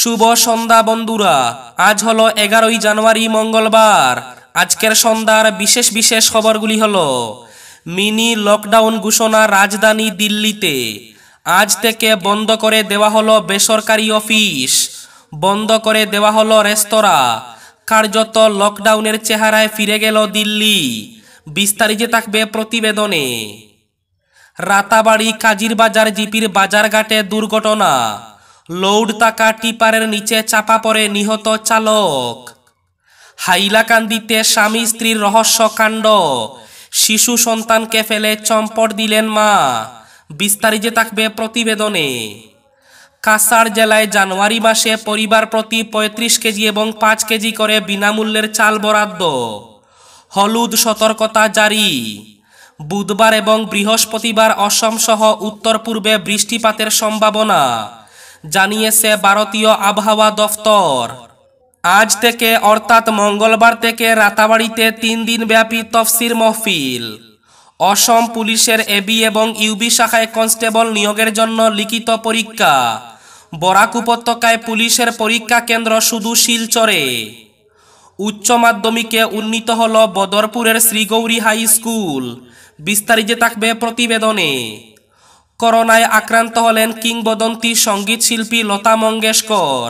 শুভ সন্ধ্যা বন্ধুরা আজ হলো এগারোই জানুয়ারি মঙ্গলবার আজকের সন্ধ্যার বিশেষ বিশেষ খবরগুলি হল মিনি লকডাউন ঘোষণা রাজধানী দিল্লিতে আজ থেকে বন্ধ করে দেওয়া হলো বেসরকারি অফিস বন্ধ করে দেওয়া হলো রেস্তোরাঁ কার্যত লকডাউনের চেহারায় ফিরে গেল দিল্লি বিস্তারিত থাকবে প্রতিবেদনে রাতাবাড়ি কাজির বাজার জিপির বাজারঘাটে দুর্ঘটনা লৌডতাকা টিপারের নিচে চাপা পড়ে নিহত চালক হাইলাকান্দিতে স্বামী স্ত্রীর রহস্যকাণ্ড শিশু সন্তানকে ফেলে চম্পট দিলেন মা বিস্তারিত থাকবে প্রতিবেদনে কাসার জেলায় জানুয়ারি মাসে পরিবার প্রতি পঁয়ত্রিশ কেজি এবং পাঁচ কেজি করে বিনামূল্যের চাল বরাদ্দ হলুদ সতর্কতা জারি বুধবার এবং বৃহস্পতিবার অসম সহ উত্তর পূর্বে বৃষ্টিপাতের সম্ভাবনা জানিয়েছে ভারতীয় আবহাওয়া দফতর আজ থেকে অর্থাৎ মঙ্গলবার থেকে রাতাবাড়িতে তিন দিনব্যাপী তফসির মহফিল অসম পুলিশের এবি এবং ইউবি শাখায় কনস্টেবল নিয়োগের জন্য লিখিত পরীক্ষা বরাক উপত্যকায় পুলিশের পরীক্ষা কেন্দ্র শুধু শিলচরে উচ্চ মাধ্যমিকে উন্নীত হল বদরপুরের শ্রীগৌরী হাই স্কুল বিস্তারিত থাকবে প্রতিবেদনে করোনায় আক্রান্ত হলেন কিংবদন্তি সঙ্গীত শিল্পী লতা মঙ্গেশকর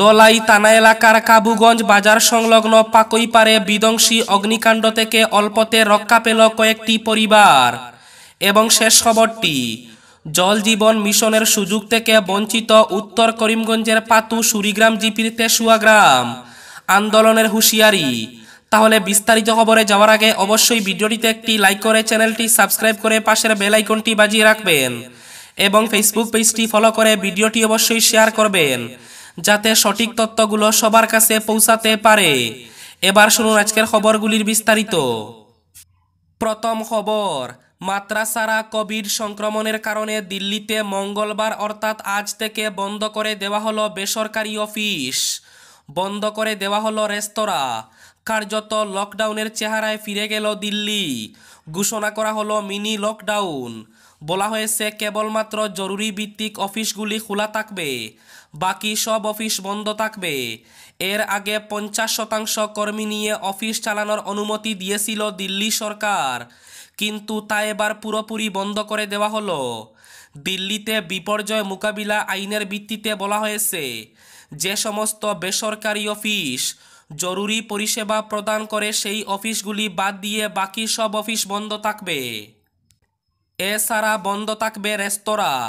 দলাই তানা এলাকার কাবুগঞ্জ বাজার সংলগ্ন পাকইপাড়ে বিধ্বংসী অগ্নিকাণ্ড থেকে অল্পতে রক্ষা পেল কয়েকটি পরিবার এবং শেষ খবরটি জল জীবন মিশনের সুযোগ থেকে বঞ্চিত উত্তর করিমগঞ্জের পাতু সুরিগ্রাম জিপির তেসুয়া গ্রাম আন্দোলনের হুঁশিয়ারি তাহলে বিস্তারিত খবরে যাওয়ার আগে অবশ্যই ভিডিওটিতে একটি লাইক করে চ্যানেলটি সাবস্ক্রাইব করে পাশের বেল আইকনটি বাজিয়ে রাখবেন এবং ফেসবুক পেজটি ফলো করে ভিডিওটি অবশ্যই শেয়ার করবেন যাতে সঠিক তথ্যগুলো সবার কাছে পৌঁছাতে পারে এবার শুনুন আজকের খবরগুলির বিস্তারিত প্রথম খবর মাত্রাসারা কোভিড সংক্রমণের কারণে দিল্লিতে মঙ্গলবার অর্থাৎ আজ থেকে বন্ধ করে দেওয়া হলো বেসরকারি অফিস বন্ধ করে দেওয়া হলো রেস্তোরাঁ কার্যত লকডাউনের চেহারায় ফিরে গেল দিল্লি ঘোষণা করা হলো মিনি লকডাউন বলা হয়েছে কেবলমাত্র জরুরি ভিত্তিক অফিসগুলি খোলা থাকবে বাকি সব অফিস বন্ধ থাকবে এর আগে পঞ্চাশ শতাংশ কর্মী নিয়ে অফিস চালানোর অনুমতি দিয়েছিল দিল্লি সরকার কিন্তু তা এবার পুরোপুরি বন্ধ করে দেওয়া হলো দিল্লিতে বিপর্যয় মোকাবিলা আইনের ভিত্তিতে বলা হয়েছে যে সমস্ত বেসরকারি অফিস জরুরি পরিষেবা প্রদান করে সেই অফিসগুলি বাদ দিয়ে বাকি সব অফিস বন্ধ থাকবে এছাড়া বন্ধ থাকবে রেস্তোরাঁ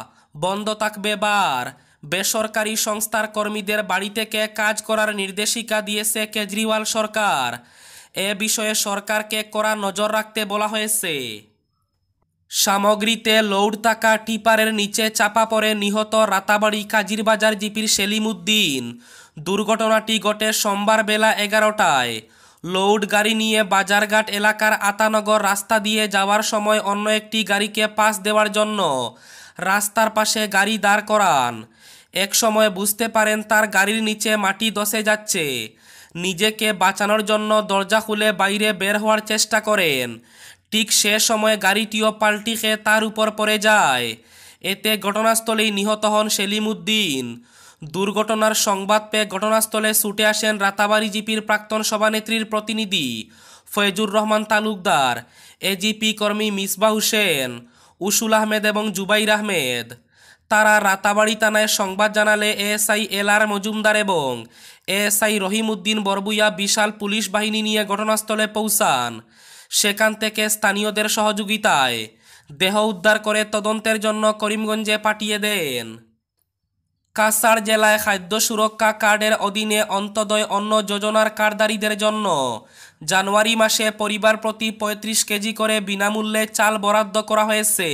বন্ধ থাকবে বার বেসরকারি সংস্থার কর্মীদের বাড়ি থেকে কাজ করার নির্দেশিকা দিয়েছে কেজরিওয়াল সরকার এ বিষয়ে সরকারকে কড়া নজর রাখতে বলা হয়েছে সামগ্রীতে লৌড় থাকা টিপারের নিচে চাপা পড়ে নিহত রাতাবাড়ি কাজিরবাজার জিপির সেলিম উদ্দিন দুর্ঘটনাটি ঘটে সোমবার বেলা এগারোটায় লৌড গাড়ি নিয়ে বাজারঘাট এলাকার আতানগর রাস্তা দিয়ে যাওয়ার সময় অন্য একটি গাড়িকে পাস দেওয়ার জন্য রাস্তার পাশে গাড়ি দাঁড় করান এক সময় বুঝতে পারেন তার গাড়ির নিচে মাটি দশে যাচ্ছে নিজেকে বাঁচানোর জন্য দরজা খুলে বাইরে বের হওয়ার চেষ্টা করেন ঠিক সে সময়ে গাড়িটিও পাল্টি খেয়ে তার উপর পড়ে যায় এতে ঘটনাস্থলেই নিহত হন সেলিম উদ্দিন দুর্ঘটনার সংবাদ পেয়ে ঘটনাস্থলে ছুটে আসেন রাতাবাড়ি জিপির প্রাক্তন সভানেত্রীর প্রতিনিধি ফয়জুর রহমান তালুকদার এজিপি কর্মী মিসবা হুসেন উসুল আহমেদ এবং জুবাইর আহমেদ তারা রাতাবাড়ি থানায় সংবাদ জানালে এএসআই এল আর মজুমদার এবং এএসআই রহিম উদ্দিন বরবুইয়া বিশাল পুলিশ বাহিনী নিয়ে ঘটনাস্থলে পৌঁছান সেখান থেকে স্থানীয়দের সহযোগিতায় দেহ উদ্ধার করে তদন্তের জন্য করিমগঞ্জে পাঠিয়ে দেন কাসার জেলায় খাদ্য সুরক্ষা কার্ডের অধীনে অন্তদয় অন্ন যোজনার কার্ডদারীদের জন্য জানুয়ারি মাসে পরিবার প্রতি ৩৫ কেজি করে বিনামূল্যে চাল বরাদ্দ করা হয়েছে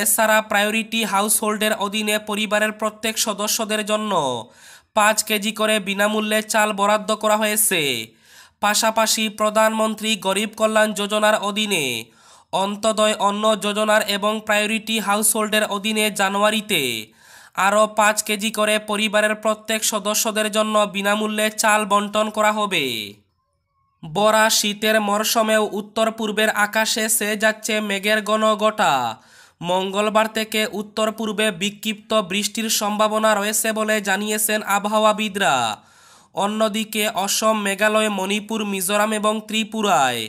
এছাড়া প্রায়োরিটি হাউসহোল্ডের অধীনে পরিবারের প্রত্যেক সদস্যদের জন্য পাঁচ কেজি করে বিনামূল্যে চাল বরাদ্দ করা হয়েছে পাশাপাশি প্রধানমন্ত্রী গরিব কল্যাণ যোজনার অধীনে অন্তদয় অন্ন যোজনার এবং প্রায়োরিটি হাউসহোল্ডের অধীনে জানুয়ারিতে আরও পাঁচ কেজি করে পরিবারের প্রত্যেক সদস্যদের জন্য বিনামূল্যে চাল বন্টন করা হবে বরা শীতের মরশুমেও উত্তর পূর্বের আকাশে সে যাচ্ছে মেঘের ঘন গোটা মঙ্গলবার থেকে উত্তর পূর্বে বিক্ষিপ্ত বৃষ্টির সম্ভাবনা রয়েছে বলে জানিয়েছেন আবহাওয়াবিদরা অন্যদিকে অসম মেঘালয় মণিপুর মিজোরাম এবং ত্রিপুরায়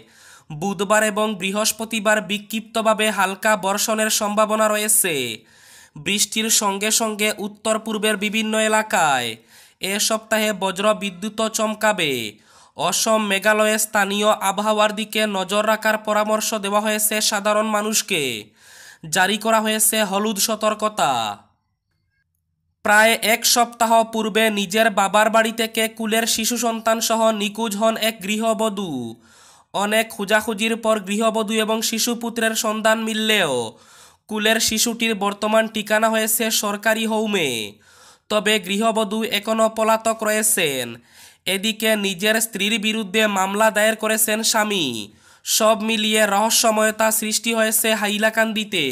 বুধবার এবং বৃহস্পতিবার বিক্ষিপ্তভাবে হালকা বর্ষণের সম্ভাবনা রয়েছে বৃষ্টির সঙ্গে সঙ্গে উত্তর পূর্বের বিভিন্ন এলাকায় এ সপ্তাহে বজ্র বিদ্যুৎ চমকাবে অসম মেঘালয়ে স্থানীয় আবহাওয়ার দিকে নজর রাখার পরামর্শ দেওয়া হয়েছে সাধারণ মানুষকে জারি করা হয়েছে হলুদ সতর্কতা প্রায় এক সপ্তাহ পূর্বে নিজের বাবার বাড়ি থেকে কুলের শিশু সন্তানসহ নিখোঁজ হন এক গৃহবধূ অনেক খোঁজাখুঁজির পর গৃহবধূ এবং শিশুপুত্রের সন্ধান মিললেও কুলের শিশুটির বর্তমান ঠিকানা হয়েছে সরকারি হোমে তবে গৃহবধূ এখনও পলাতক রয়েছেন এদিকে নিজের স্ত্রীর বিরুদ্ধে মামলা দায়ের করেছেন স্বামী সব মিলিয়ে রহস্যময়তা সৃষ্টি হয়েছে হাইলাকান্দিতে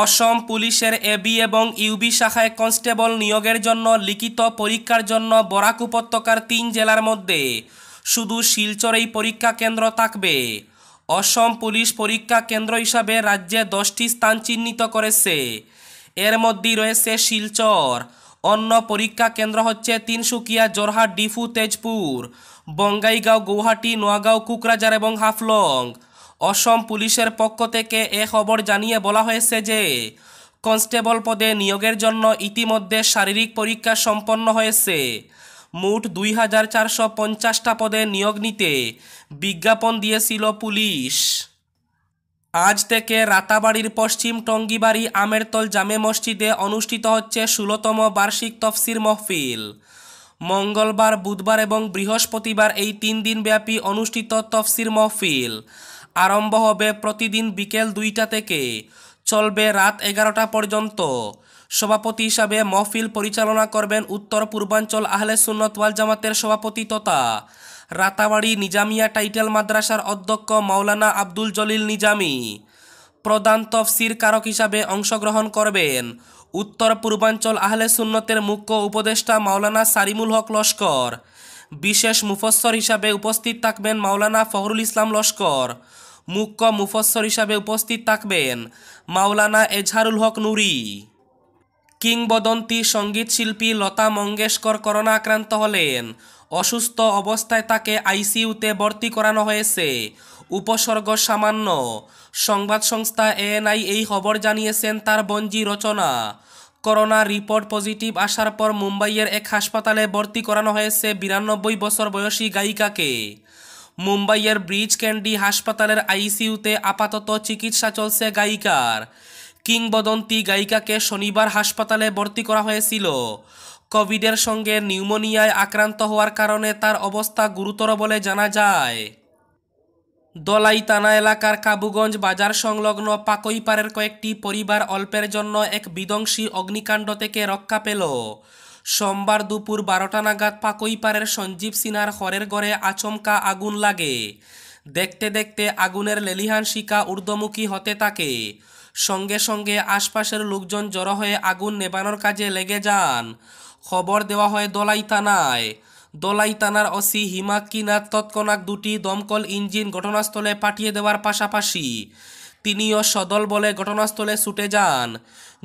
অসম পুলিশের এবি এবং ইউবি শাখায় কনস্টেবল নিয়োগের জন্য লিখিত পরীক্ষার জন্য বরাক উপত্যকার তিন জেলার মধ্যে শুধু শিলচরেই পরীক্ষা কেন্দ্র থাকবে অসম পুলিশ পরীক্ষা কেন্দ্র হিসাবে রাজ্যে দশটি স্থান চিহ্নিত করেছে এর মধ্যে রয়েছে শিলচর অন্য পরীক্ষা কেন্দ্র হচ্ছে তিনসুকিয়া জোরহাট ডিফু তেজপুর বঙ্গাইগাঁও গৌহাটি নোয়াগাঁও কুকরাজার এবং হাফলং অসম পুলিশের পক্ষ থেকে এ খবর জানিয়ে বলা হয়েছে যে কনস্টেবল পদে নিয়োগের জন্য ইতিমধ্যে শারীরিক পরীক্ষা সম্পন্ন হয়েছে মোট দুই হাজার চারশো পঞ্চাশটা পদে নিয়োগ নিতে বিজ্ঞাপন দিয়েছিল পুলিশ আজ থেকে রাতাবাড়ির পশ্চিম টঙ্গিবাড়ি আমেরতল জামে মসজিদে অনুষ্ঠিত হচ্ছে ষোলোতম বার্ষিক তফসির মহফিল মঙ্গলবার বুধবার এবং বৃহস্পতিবার এই তিন দিনব্যাপী অনুষ্ঠিত তফসির মহফিল আরম্ভ হবে প্রতিদিন বিকেল দুইটা থেকে চলবে রাত এগারোটা পর্যন্ত সভাপতি হিসাবে মহফিল পরিচালনা করবেন উত্তর পূর্বাঞ্চল আহলে সুন্নতওয়াল জামাতের সভাপতি তথা রাতাবাড়ি নিজামিয়া টাইটেল মাদ্রাসার অধ্যক্ষ মাওলানা আব্দুল জলিল নিজামি প্রধান তফসির কারক হিসাবে অংশগ্রহণ করবেন উত্তর পূর্বাঞ্চল আহলে সুন্নতের মুখ্য উপদেষ্টা মাওলানা সারিমুল হক লস্কর বিশেষ মুফস্সর হিসাবে উপস্থিত থাকবেন মাওলানা ফহরুল ইসলাম লস্কর মুখ্য মুফসর হিসাবে উপস্থিত থাকবেন মাওলানা এজহারুল হক নুরি কিংবদন্তি শিল্পী লতা মঙ্গেশকর করোনা আক্রান্ত হলেন অসুস্থ অবস্থায় তাকে আইসিউতে ভর্তি করানো হয়েছে উপসর্গ সামান্য সংবাদ সংস্থা এএনআই এই খবর জানিয়েছেন তার বঞ্জি রচনা করোনা রিপোর্ট পজিটিভ আসার পর মুম্বাইয়ের এক হাসপাতালে ভর্তি করানো হয়েছে বিরানব্বই বছর বয়সী গায়িকাকে মুম্বাইয়ের ব্রিজ ক্যান্ডি হাসপাতালের আইসিইউতে আপাতত চিকিৎসা চলছে গায়িকার কিংবদন্তি গায়িকাকে শনিবার হাসপাতালে ভর্তি করা হয়েছিল কোভিডের সঙ্গে নিউমোনিয়ায় আক্রান্ত হওয়ার কারণে তার অবস্থা গুরুতর বলে জানা যায় দলাইতানা এলাকার কাবুগঞ্জ বাজার সংলগ্ন পাকইপাড়ের কয়েকটি পরিবার অল্পের জন্য এক বিধ্বংসী অগ্নিকাণ্ড থেকে রক্ষা পেল সোমবার দুপুর বারোটা নাগাদ পাকইপাড়ের সঞ্জীব সিনহার হরের ঘরে আচমকা আগুন লাগে দেখতে দেখতে আগুনের লেলিহান শিকা ঊর্ধ্বমুখী হতে থাকে সঙ্গে সঙ্গে আশপাশের লোকজন জড়ো হয়ে আগুন নেবানোর কাজে লেগে যান খবর দেওয়া হয় দলাই থানায় দলাই থানার ওসি হিমাকিনাথ তৎক্ষণাৎ দুটি দমকল ইঞ্জিন ঘটনাস্থলে পাঠিয়ে দেওয়ার পাশাপাশি তিনিও সদল বলে ঘটনাস্থলে ছুটে যান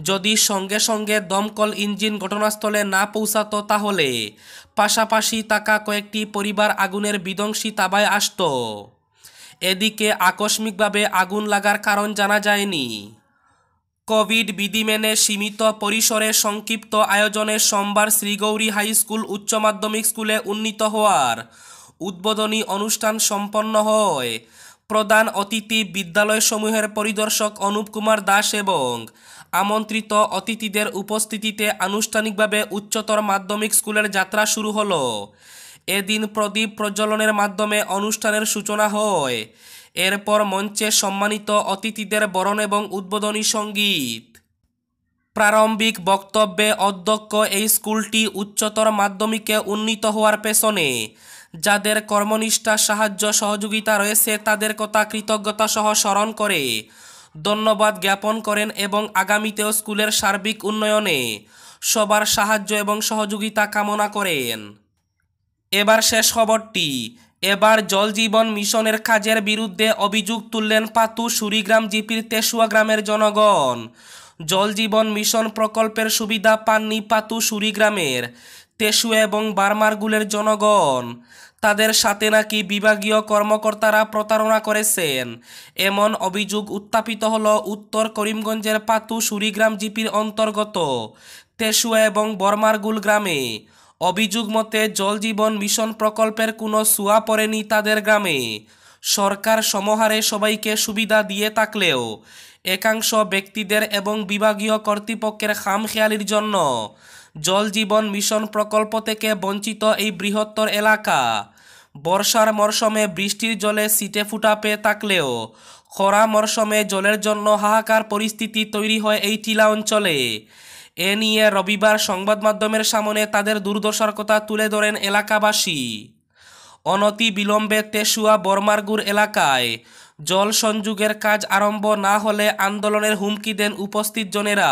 যদি সঙ্গে সঙ্গে দমকল ইঞ্জিন ঘটনাস্থলে না পৌঁছাত তাহলে পাশাপাশি তাকা কয়েকটি পরিবার আগুনের বিধ্বংসী তাবায় আসত এদিকে আকস্মিকভাবে আগুন লাগার কারণ জানা যায়নি কোভিড বিধি মেনে সীমিত পরিসরে সংক্ষিপ্ত আয়োজনে সোমবার শ্রীগৌরী হাই স্কুল উচ্চ মাধ্যমিক স্কুলে উন্নীত হওয়ার উদ্বোধনী অনুষ্ঠান সম্পন্ন হয় প্রধান অতিথি বিদ্যালয়সমূহের পরিদর্শক অনুপ কুমার দাস এবং আমন্ত্রিত অতিথিদের উপস্থিতিতে আনুষ্ঠানিকভাবে উচ্চতর মাধ্যমিক স্কুলের যাত্রা শুরু হলো এদিন প্রদীপ প্রজ্বলনের মাধ্যমে অনুষ্ঠানের সূচনা হয় এরপর মঞ্চে সম্মানিত অতিথিদের বরণ এবং উদ্বোধনী সঙ্গীত প্রারম্ভিক বক্তব্যে অধ্যক্ষ এই স্কুলটি উচ্চতর মাধ্যমিকে উন্নীত হওয়ার পেছনে যাদের কর্মনিষ্ঠা সাহায্য সহযোগিতা রয়েছে তাদের কথা কৃতজ্ঞতা সহ স্মরণ করে ধন্যবাদ জ্ঞাপন করেন এবং আগামীতেও স্কুলের সার্বিক উন্নয়নে সবার সাহায্য এবং সহযোগিতা কামনা করেন এবার শেষ খবরটি এবার জলজীবন মিশনের কাজের বিরুদ্ধে অভিযোগ তুললেন পাতু সুরিগ্রাম জিপির তেসুয়া গ্রামের জনগণ জলজীবন মিশন প্রকল্পের সুবিধা পাননি পাতু সুরিগ্রামের তেসুয়া এবং বার্মারগুলের জনগণ তাদের সাথে নাকি বিভাগীয় কর্মকর্তারা প্রতারণা করেছেন এমন অভিযোগ উত্থাপিত হল উত্তর করিমগঞ্জের পাতু সুরিগ্রাম জিপির অন্তর্গত তেসুয়া এবং বর্মারগুল গ্রামে অভিযোগ মতে জলজীবন মিশন প্রকল্পের কোনো সুয়া পড়েনি তাদের গ্রামে সরকার সমহারে সবাইকে সুবিধা দিয়ে থাকলেও একাংশ ব্যক্তিদের এবং বিভাগীয় কর্তৃপক্ষের খামখেয়ালির জন্য জল জীবন মিশন প্রকল্প থেকে বঞ্চিত এই বৃহত্তর এলাকা বর্ষার মরশুমে বৃষ্টির জলে সিটে ফুটা পেয়ে থাকলেও খরা মরশুমে জলের জন্য হাহাকার পরিস্থিতি তৈরি হয় এই টিলা অঞ্চলে এ নিয়ে রবিবার সংবাদ মাধ্যমের সামনে তাদের দুর্দশার কথা তুলে ধরেন এলাকাবাসী অনতি বিলম্বে তেসুয়া বর্মারগুর এলাকায় জল সংযোগের কাজ আরম্ভ না হলে আন্দোলনের হুমকি দেন উপস্থিত জনেরা